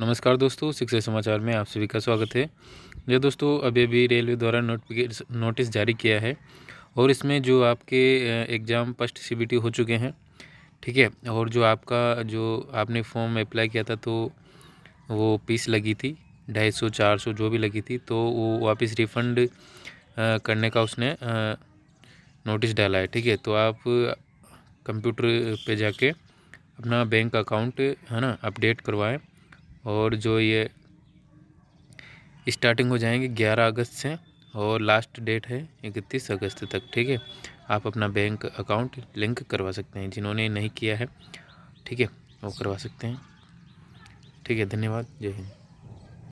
नमस्कार दोस्तों शिक्षा समाचार में आप सभी का स्वागत है यह दोस्तों अभी अभी रेलवे द्वारा नोटिस जारी किया है और इसमें जो आपके एग्ज़ाम फर्स्ट सी हो चुके हैं ठीक है और जो आपका जो आपने फॉर्म अप्लाई किया था तो वो पीस लगी थी ढाई सौ चार सौ जो भी लगी थी तो वो वापस रिफ़ंड करने का उसने नोटिस डाला है ठीक है तो आप कंप्यूटर पे जाके अपना बैंक अकाउंट है ना अपडेट करवाएं और जो ये स्टार्टिंग हो जाएंगे ग्यारह अगस्त से और लास्ट डेट है इकतीस अगस्त तक ठीक है आप अपना बैंक अकाउंट लिंक करवा सकते हैं जिन्होंने नहीं किया है ठीक है वो करवा सकते हैं ठीक है धन्यवाद जय हिंद